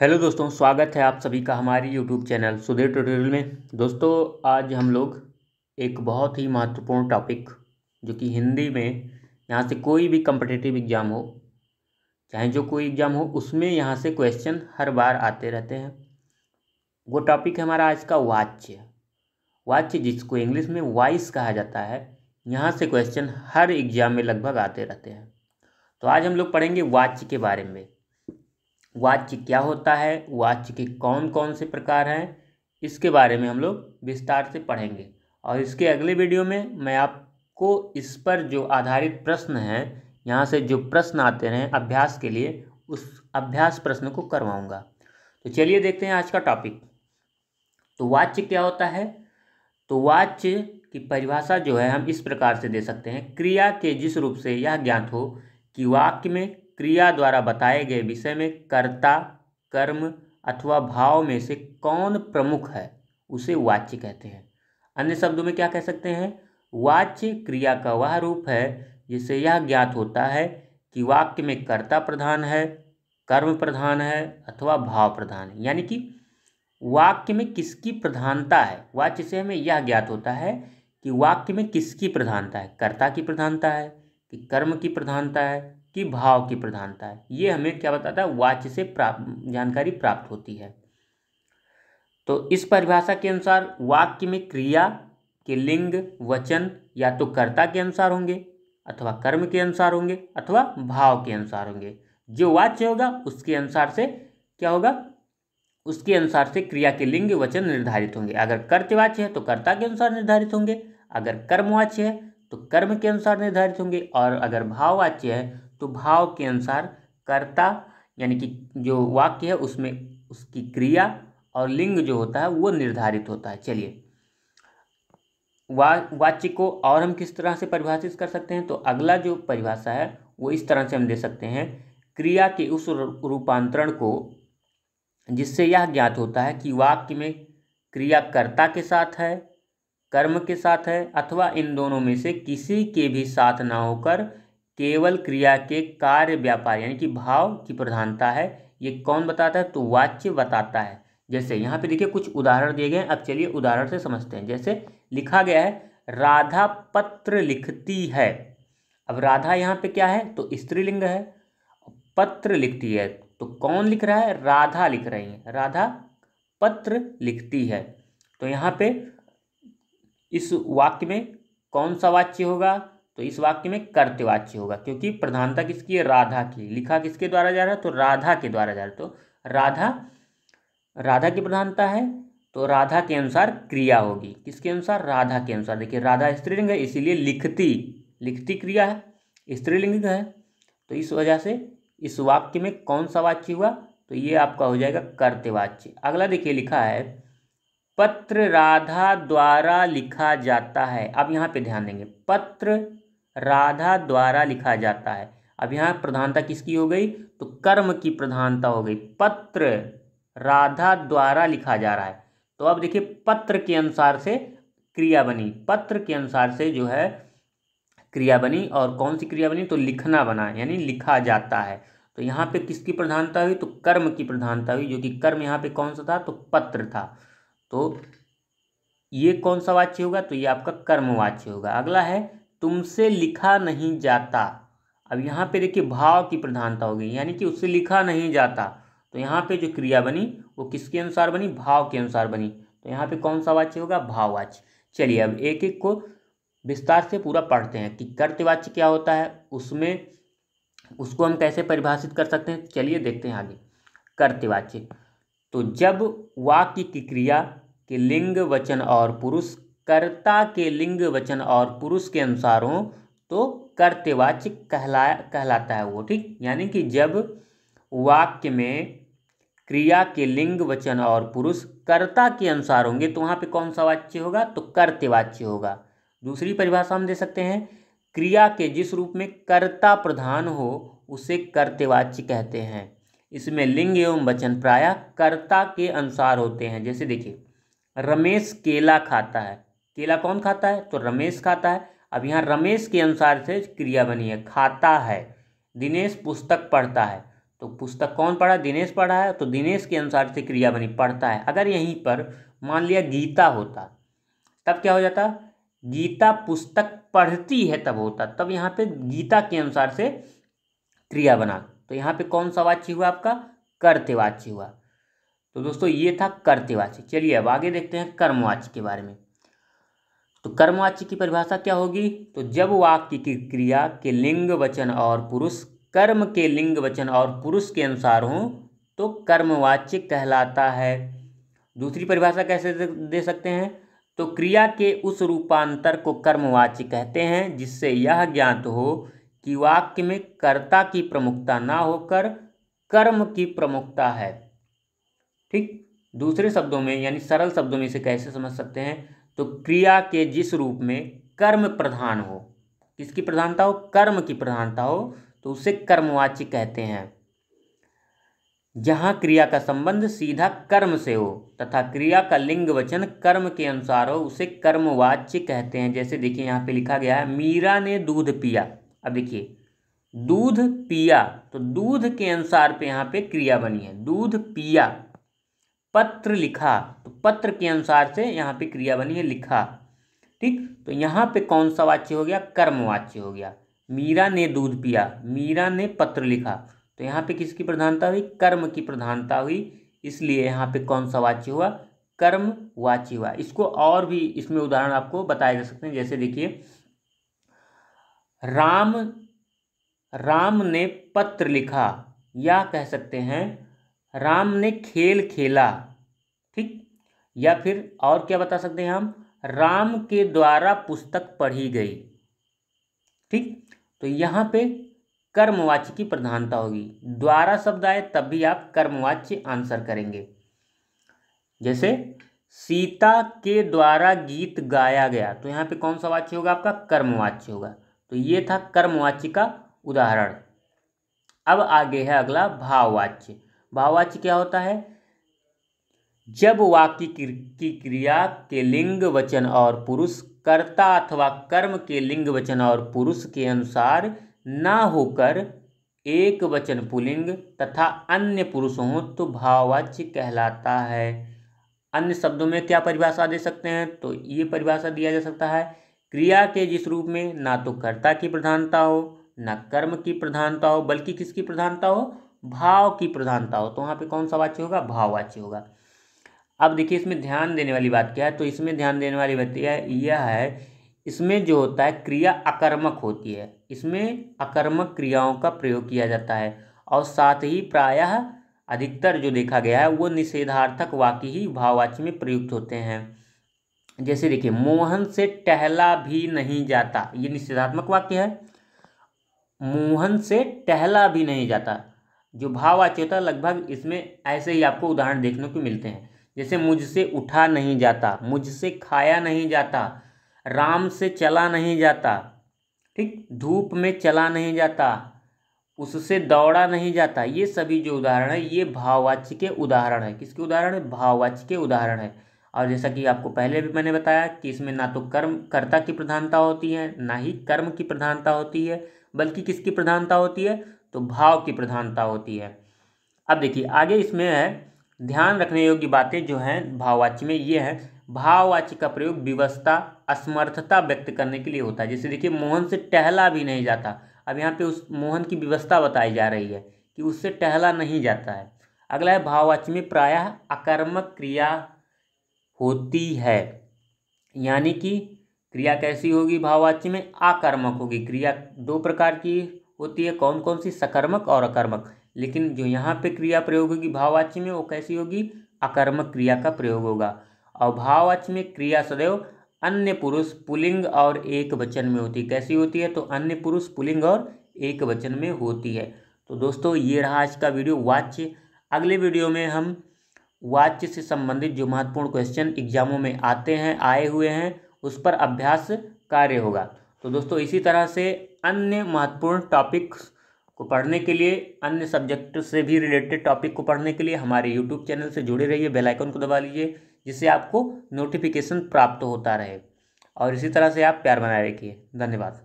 hello दोस्तों स्वागत है आप सभी का हमारी यूट्यूब चैनल सुधीर ट्यूटोरियल में दोस्तों आज हम लोग एक बहुत ही महत्वपूर्ण टॉपिक जो कि हिंदी में यहाँ से कोई भी कम्पटिटिव एग्ज़ाम हो चाहे जो कोई एग्ज़ाम हो उसमें यहाँ से क्वेश्चन हर बार आते रहते हैं वो टॉपिक है हमारा आज का वाच्य वाच्य जिसको इंग्लिश में वाइस कहा जाता है यहाँ से क्वेश्चन हर एग्ज़ाम में लगभग आते रहते हैं तो आज हम लोग पढ़ेंगे वाच्य के बारे में वाच्य क्या होता है वाच्य के कौन कौन से प्रकार हैं इसके बारे में हम लोग विस्तार से पढ़ेंगे और इसके अगले वीडियो में मैं आपको इस पर जो आधारित प्रश्न हैं यहाँ से जो प्रश्न आते हैं अभ्यास के लिए उस अभ्यास प्रश्न को करवाऊँगा तो चलिए देखते हैं आज का टॉपिक तो वाच्य क्या होता है तो वाच्य की परिभाषा जो है हम इस प्रकार से दे सकते हैं क्रिया के जिस रूप से यह ज्ञात हो कि वाक्य में क्रिया द्वारा बताए गए विषय में कर्ता कर्म अथवा भाव में से कौन प्रमुख है उसे वाच्य कहते हैं अन्य शब्दों में क्या कह सकते हैं वाच्य क्रिया का वह रूप है जिसे यह ज्ञात होता है कि वाक्य में कर्ता प्रधान है कर्म प्रधान है अथवा भाव प्रधान है यानी कि वाक्य में किसकी प्रधानता है वाच्य से हमें यह ज्ञात होता है कि वाक्य में किसकी प्रधानता है कर्ता की प्रधानता है कि कर्म की प्रधानता है कि भाव की प्रधानता है ये हमें क्या बताता है वाच्य से प्राप्त जानकारी प्राप्त होती है तो इस परिभाषा के अनुसार वाक्य में क्रिया के लिंग वचन या तो कर्ता के अनुसार होंगे अथवा कर्म के अनुसार होंगे अथवा भाव के अनुसार होंगे जो वाच्य होगा उसके अनुसार से क्या होगा उसके अनुसार से क्रिया के लिंग वचन निर्धारित होंगे अगर कर्तवाच्य है तो कर्ता के अनुसार निर्धारित होंगे अगर कर्मवाच्य है तो कर्म के अनुसार निर्धारित होंगे और अगर भाववाच्य है तो भाव के अनुसार कर्ता यानी कि जो वाक्य है उसमें उसकी क्रिया और लिंग जो होता है वो निर्धारित होता है चलिए वा वाच्य को और हम किस तरह से परिभाषित कर सकते हैं तो अगला जो परिभाषा है वो इस तरह से हम दे सकते हैं क्रिया के उस रूपांतरण को जिससे यह ज्ञात होता है कि वाक्य में क्रियाकर्ता के साथ है कर्म के साथ है अथवा इन दोनों में से किसी के भी साथ ना होकर केवल क्रिया के कार्य व्यापार यानी कि भाव की प्रधानता है ये कौन बताता है तो वाच्य बताता है जैसे यहाँ पे देखिए कुछ उदाहरण दिए गए हैं अब चलिए उदाहरण से समझते हैं जैसे लिखा गया है राधा पत्र लिखती है अब राधा यहाँ पे क्या है तो स्त्रीलिंग है पत्र लिखती है तो कौन लिख रहा है राधा लिख रही है राधा पत्र लिखती है तो यहाँ पे इस वाक्य में कौन सा वाच्य होगा तो इस वाक्य में कर्तवाच्य होगा क्योंकि प्रधानता किसकी है राधा की लिखा किसके द्वारा जा रहा है तो राधा के द्वारा जा रहा है तो राधा राधा की प्रधानता है तो राधा के अनुसार क्रिया होगी किसके अनुसार राधा के अनुसार देखिए राधा स्त्रीलिंग है इसीलिए लिखती लिखती क्रिया है स्त्रीलिंग है तो इस वजह से इस वाक्य में कौन सा वाच्य हुआ तो ये आपका हो जाएगा कर्तवाच्य अगला देखिए लिखा है पत्र राधा द्वारा लिखा जाता है अब यहाँ पे ध्यान देंगे पत्र राधा द्वारा लिखा जाता है अब यहाँ प्रधानता किसकी हो गई तो कर्म की प्रधानता हो गई पत्र राधा द्वारा लिखा जा रहा है तो अब देखिए पत्र के अनुसार से क्रिया बनी पत्र के अनुसार से जो है क्रिया बनी और कौन सी क्रिया बनी तो लिखना बना यानी लिखा जाता है तो यहाँ पे किसकी प्रधानता हुई तो कर्म की प्रधानता हुई जो कि कर्म यहाँ पे कौन सा था तो पत्र था तो ये कौन सा वाच्य होगा तो ये आपका कर्मवाच्य होगा अगला है तुमसे लिखा नहीं जाता अब यहाँ पे देखिए भाव की प्रधानता हो गई यानी कि उससे लिखा नहीं जाता तो यहाँ पे जो क्रिया बनी वो किसके अनुसार बनी भाव के अनुसार बनी तो यहाँ पे कौन सा वाच्य होगा भाववाच्य चलिए अब एक एक को विस्तार से पूरा पढ़ते हैं कि कर्तवाच्य क्या होता है उसमें उसको हम कैसे परिभाषित कर सकते हैं चलिए देखते हैं आगे कर्तवाच्य तो जब वाक्य की क्रिया के लिंग वचन और पुरुष कर्ता के लिंग वचन और पुरुष के अनुसार हो तो कर्तवाच्य कहला कहलाता है वो ठीक यानी कि जब वाक्य में क्रिया के लिंग वचन और पुरुष कर्ता के अनुसार होंगे तो वहाँ पे कौन सा वाच्य होगा तो कर्तवाच्य होगा दूसरी परिभाषा हम दे सकते हैं क्रिया के जिस रूप में कर्ता प्रधान हो उसे कर्तवाच्य कहते हैं इसमें लिंग एवं वचन प्राय कर्ता के अनुसार होते हैं जैसे देखिए रमेश केला खाता है केला कौन खाता है तो रमेश खाता है अब यहाँ रमेश के अनुसार से क्रिया बनी है खाता है दिनेश पुस्तक पढ़ता है तो पुस्तक कौन पढ़ा दिनेश पढ़ा है तो दिनेश के अनुसार से क्रिया बनी पढ़ता है अगर यहीं पर मान लिया गीता होता तब क्या हो जाता गीता पुस्तक पढ़ती है तब होता तब यहाँ पे गीता के अनुसार से क्रिया बना तो यहाँ पे कौन सा वाच्य हुआ आपका कर्तवाच्य हुआ तो दोस्तों ये था कर्तवाच्य चलिए अब आगे देखते हैं कर्मवाच्य के बारे में तो कर्मवाची की परिभाषा क्या होगी तो जब वाक्य की क्रिया के लिंग वचन और पुरुष कर्म के लिंग वचन और पुरुष के अनुसार हों तो कर्मवाच्य कहलाता है दूसरी परिभाषा कैसे दे सकते हैं तो क्रिया के उस रूपांतर को कर्मवाच्य कहते हैं जिससे यह ज्ञात हो कि वाक्य में कर्ता की प्रमुखता ना होकर कर्म की प्रमुखता है ठीक दूसरे शब्दों में यानी सरल शब्दों में इसे कैसे समझ सकते हैं तो क्रिया के जिस रूप में कर्म प्रधान हो किसकी प्रधानता हो कर्म की प्रधानता हो तो उसे कर्मवाची कहते हैं जहाँ क्रिया का संबंध सीधा कर्म से हो तथा क्रिया का लिंग वचन कर्म के अनुसार हो उसे कर्मवाच्य कहते हैं जैसे देखिए यहाँ पे लिखा गया है मीरा ने दूध पिया अब देखिए दूध पिया तो दूध के अनुसार पे यहाँ पे क्रिया बनी है दूध पिया पत्र लिखा तो पत्र के अनुसार से यहाँ पे क्रिया बनी है लिखा ठीक तो यहाँ पे कौन सा वाच्य हो गया कर्मवाच्य हो गया मीरा ने दूध पिया मीरा ने पत्र लिखा तो यहाँ पे किसकी प्रधानता हुई कर्म की प्रधानता हुई इसलिए यहाँ पे कौन सा वाच्य हुआ कर्म वाच्य हुआ इसको और भी इसमें उदाहरण आपको बताए जा सकते हैं जैसे देखिए राम राम ने पत्र लिखा या कह सकते हैं राम ने खेल खेला ठीक या फिर और क्या बता सकते हैं हम राम के द्वारा पुस्तक पढ़ी गई ठीक तो यहाँ पे कर्मवाच्य की प्रधानता होगी द्वारा शब्द आए तब भी आप कर्मवाच्य आंसर करेंगे जैसे सीता के द्वारा गीत गाया गया तो यहाँ पे कौन सा वाच्य होगा आपका कर्मवाच्य होगा तो ये था कर्मवाच्य का उदाहरण अब आगे है अगला भाववाच्य भाववाच्य क्या होता है जब वाक्य की क्रिया के लिंग वचन और पुरुष कर्ता अथवा कर्म के लिंग वचन और पुरुष के अनुसार ना होकर एक वचन पुलिंग तथा अन्य पुरुष हो तो भाववाच्य कहलाता है अन्य शब्दों में क्या परिभाषा दे सकते हैं तो ये परिभाषा दिया जा सकता है क्रिया के जिस रूप में ना तो कर्ता की प्रधानता हो ना कर्म की प्रधानता हो बल्कि किसकी प्रधानता हो भाव की प्रधानता हो तो वहाँ पे कौन सा वाच्य होगा भाव वाच्य होगा अब देखिए इसमें ध्यान देने वाली बात क्या है तो इसमें ध्यान देने वाली बात यह है इसमें जो होता है क्रिया अकर्मक होती है इसमें अकर्मक क्रियाओं का प्रयोग किया जाता है और साथ ही प्रायः अधिकतर जो देखा गया है वो निषेधार्थक वाक्य ही भाववाच्य में प्रयुक्त होते हैं जैसे देखिए मोहन से टहला भी नहीं जाता ये निषेधात्मक वाक्य है मोहन से टहला भी नहीं जाता जो होता लगभग इसमें ऐसे ही आपको उदाहरण देखने को मिलते हैं जैसे मुझसे उठा नहीं जाता मुझसे खाया नहीं जाता राम से चला नहीं जाता ठीक धूप में चला नहीं जाता उससे दौड़ा नहीं जाता ये सभी जो उदाहरण है ये भाववाच्य के उदाहरण है किसके उदाहरण है भाववाच्य के उदाहरण है और जैसा कि आपको पहले भी मैंने बताया कि इसमें ना तो कर्म कर्ता की प्रधानता होती है ना ही कर्म की प्रधानता होती है बल्कि किसकी प्रधानता होती है तो भाव की प्रधानता होती है अब देखिए आगे इसमें है ध्यान रखने योग्य बातें जो हैं भाववाची में ये हैं भाववाची का प्रयोग विवस्था असमर्थता व्यक्त करने के लिए होता है जैसे देखिए मोहन से टहला भी नहीं जाता अब यहाँ पे उस मोहन की व्यवस्था बताई जा रही है कि उससे टहला नहीं जाता है अगला है भाववाची में प्रायः अकर्मक क्रिया होती है यानी कि क्रिया कैसी होगी भाववाची में आकर्मक होगी क्रिया दो प्रकार की होती है कौन कौन सी सकर्मक और अकर्मक लेकिन जो यहाँ पे क्रिया प्रयोग होगी भाववाच्य में वो कैसी होगी अकर्मक क्रिया का प्रयोग होगा और भाववाच्य में क्रिया सदैव अन्य पुरुष पुलिंग और एक वचन में होती कैसी होती है तो अन्य पुरुष पुलिंग और एक वचन में होती है तो दोस्तों ये रहा आज का वीडियो वाच्य अगले वीडियो में हम वाच्य से संबंधित जो महत्वपूर्ण क्वेश्चन एग्जामों में आते हैं आए हुए हैं उस पर अभ्यास कार्य होगा तो दोस्तों इसी तरह से अन्य महत्वपूर्ण टॉपिक्स को पढ़ने के लिए अन्य सब्जेक्ट से भी रिलेटेड टॉपिक को पढ़ने के लिए हमारे यूट्यूब चैनल से जुड़े रहिए बेल आइकन को दबा लीजिए जिससे आपको नोटिफिकेशन प्राप्त होता रहे और इसी तरह से आप प्यार बनाए रखिए धन्यवाद